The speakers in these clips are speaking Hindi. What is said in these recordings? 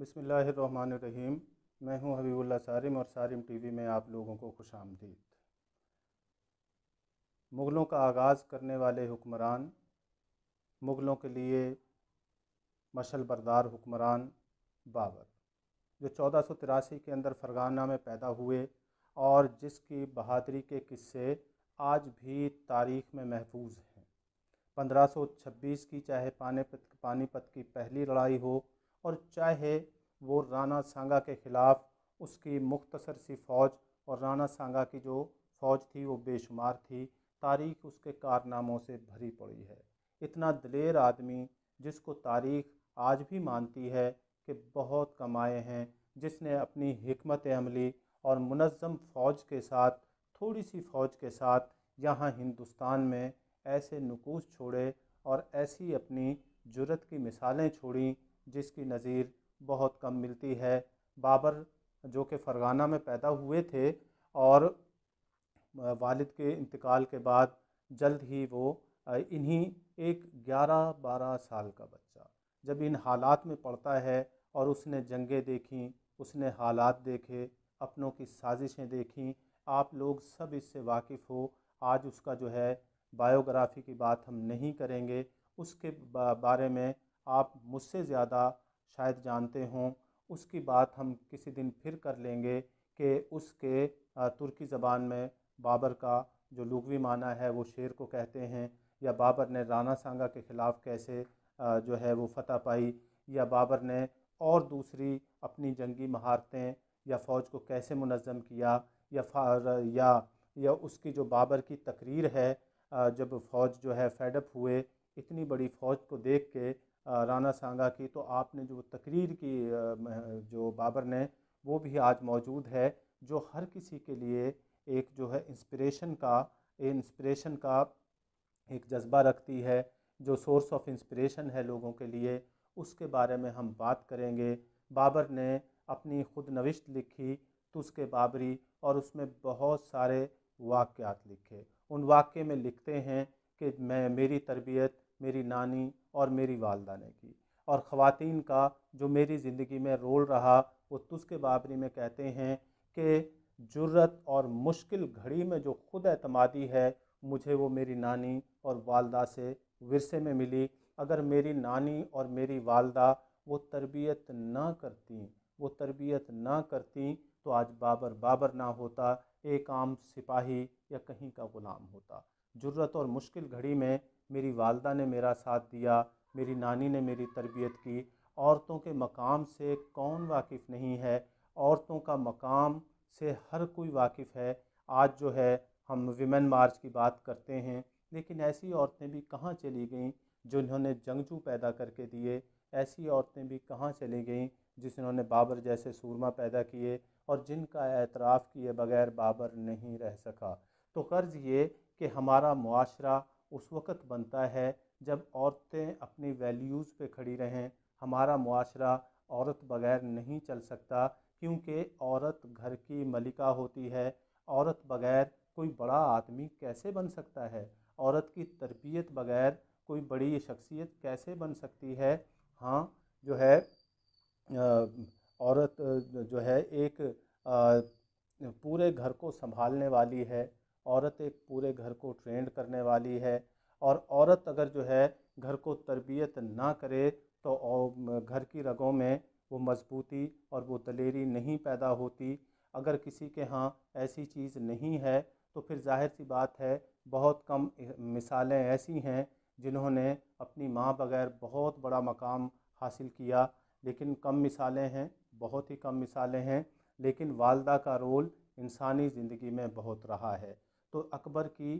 बसमीम मैं हूं हबीबुल्ला सारिम और सारिम टीवी में आप लोगों को खुश आमदीद मुग़लों का आगाज़ करने वाले हुक्मरान मुग़लों के लिए मशल बरदार हुक्मरान बाबर जो चौदह सौ तिरासी के अंदर फरगाना में पैदा हुए और जिसकी बहादरी के किस्से आज भी तारीख़ में महफूज हैं पंद्रह सौ छब्बीस की चाहे पानीपत पानीपत की पहली लड़ाई हो और चाहे वो राना सांगा के ख़िलाफ़ उसकी मुख्तसर सी फ़ौज और राना सांगा की जो फ़ौज थी वो बेशुमार थी तारीख उसके कारनामों से भरी पड़ी है इतना दलेर आदमी जिसको तारीख आज भी मानती है कि बहुत कमाए हैं जिसने अपनी हमत अमली और मुनज़म फ़ौज के साथ थोड़ी सी फ़ौज के साथ यहाँ हिंदुस्तान में ऐसे नकूस छोड़े और ऐसी अपनी जुरत की मिसालें छोड़ी जिसकी नज़ीर बहुत कम मिलती है बाबर जो कि फ़रगाना में पैदा हुए थे और वालिद के इंतकाल के बाद जल्द ही वो इन्हीं एक 11-12 साल का बच्चा जब इन हालात में पड़ता है और उसने जंगें देखी उसने हालात देखे अपनों की साजिशें देखी आप लोग सब इससे वाकिफ़ हो आज उसका जो है बायोग्राफी की बात हम नहीं करेंगे उसके बारे में आप मुझसे ज़्यादा शायद जानते हों उसकी बात हम किसी दिन फिर कर लेंगे कि उसके तुर्की ज़बान में बाबर का जो लुगवी माना है वो शेर को कहते हैं या बाबर ने राना सांगा के ख़िलाफ़ कैसे जो है वो फतह पाई या बाबर ने और दूसरी अपनी जंगी महारतें या फ़ौज को कैसे मुनज़म किया या फार या या उसकी जो बाबर की तकरीर है जब फ़ौज जो है फेडअप हुए इतनी बड़ी फ़ौज को देख के राना सांगा की तो आपने जो तकरीर की जो बाबर ने वो भी आज मौजूद है जो हर किसी के लिए एक जो है इंस्पिरेशन का इंस्पिरेशन का एक जज्बा रखती है जो सोर्स ऑफ इंस्पिरेशन है लोगों के लिए उसके बारे में हम बात करेंगे बाबर ने अपनी खुद नविश्त लिखी तुस्के बाबरी और उसमें बहुत सारे वाक्यात लिखे उन वाक़े में लिखते हैं कि मैं मेरी तरबियत मेरी नानी और मेरी वालदा ने की और ख़वान का जो मेरी ज़िंदगी में रोल रहा वो तुस्के बाबरी में कहते हैं कि जरूरत और मुश्किल घड़ी में जो खुद अतमादी है मुझे वो मेरी नानी और वालदा से विरसे में मिली अगर मेरी नानी और मेरी वालदा वो तरबियत ना करती वो तरबियत ना करती तो आज बाबर बाबर ना होता एक आम सिपाही या कहीं का ग़ुलाम होता ज़रूरत और मुश्किल घड़ी में मेरी वालदा ने मेरा साथ दिया मेरी नानी ने मेरी तरबियत की औरतों के मकाम से कौन वाकिफ़ नहीं है औरतों का मकाम से हर कोई वाकिफ़ है आज जो है हम विमेन मार्च की बात करते हैं लेकिन ऐसी औरतें भी कहाँ चली गईं जिन्होंने जंगजू पैदा करके दिए ऐसी औरतें भी कहाँ चली गईं जिन्होंने बाबर जैसे सूरमा पैदा किए और जिनका एतराफ़ किए बगैर बाबर नहीं रह सका तो कर्ज़ ये कि हमारा मुआरा उस वक़्त बनता है जब औरतें अपनी वैल्यूज़ पे खड़ी रहें हमारा मुआरा औरत बग़ैर नहीं चल सकता क्योंकि औरत घर की मलिका होती है औरत बग़ैर कोई बड़ा आदमी कैसे बन सकता है औरत की तरबियत बग़ैर कोई बड़ी शख्सियत कैसे बन सकती है हाँ जो है औरत जो है एक पूरे घर को संभालने वाली है औरत एक पूरे घर को ट्रेंड करने वाली है और औरत अगर जो है घर को तरबियत ना करे तो घर की रगों में वो मजबूती और वो दलेरी नहीं पैदा होती अगर किसी के यहाँ ऐसी चीज़ नहीं है तो फिर जाहिर सी बात है बहुत कम मिसालें ऐसी हैं जिन्होंने अपनी माँ बगैर बहुत बड़ा मकाम हासिल किया लेकिन कम मिसालें हैं बहुत ही कम मिसालें हैं लेकिन वालदा का रोल इंसानी ज़िंदगी में बहुत रहा है तो अकबर की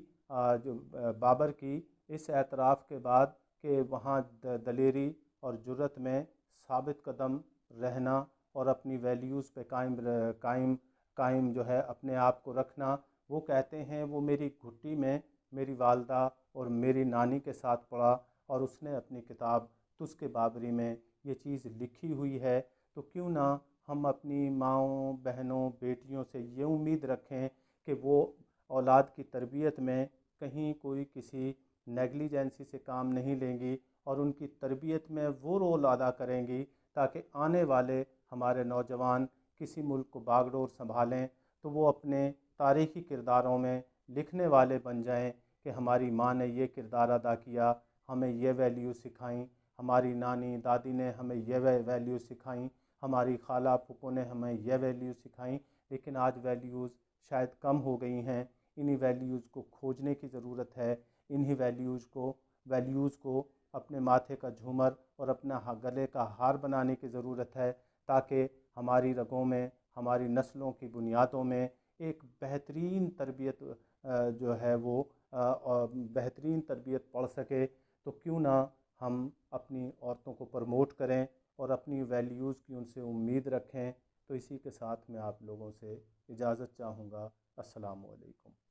जो बाबर की इस एतराफ़ के बाद कि वहाँ दलेरी और जुर्रत में साबित कदम रहना और अपनी वैल्यूज़ पे कायम कायम कायम जो है अपने आप को रखना वो कहते हैं वो मेरी घुट्टी में मेरी वालदा और मेरी नानी के साथ पढ़ा और उसने अपनी किताब तुस्के बाबरी में ये चीज़ लिखी हुई है तो क्यों ना हम अपनी माओ बहनों बेटियों से ये उम्मीद रखें कि वो औलाद की तरबियत में कहीं कोई किसी नेगलिजेंसी से काम नहीं लेंगी और उनकी तरबियत में वो रोल अदा करेंगी ताकि आने वाले हमारे नौजवान किसी मुल्क को बागडोर संभालें तो वो अपने तारीखी किरदारों में लिखने वाले बन जाएं कि हमारी माँ ने ये किरदार अदा किया हमें यह वैल्यू सिखाई हमारी नानी दादी ने हमें यह वैल्यू सिखाई हमारी खाला फूफों ने हमें यह वैल्यू सिखाई लेकिन आज वैल्यूज़ शायद कम हो गई हैं इन्हीं वैल्यूज़ को खोजने की ज़रूरत है इन्हीं वैल्यूज़ को वैल्यूज़ को अपने माथे का झूमर और अपना गले का हार बनाने की ज़रूरत है ताकि हमारी रगों में हमारी नस्लों की बुनियादों में एक बेहतरीन तरबियत जो है वो बेहतरीन तरबियत पढ़ सके तो क्यों ना हम अपनी औरतों को प्रमोट करें और अपनी वैल्यूज़ की उनसे उम्मीद रखें तो इसी के साथ मैं आप लोगों से इजाज़त चाहूँगा असलकम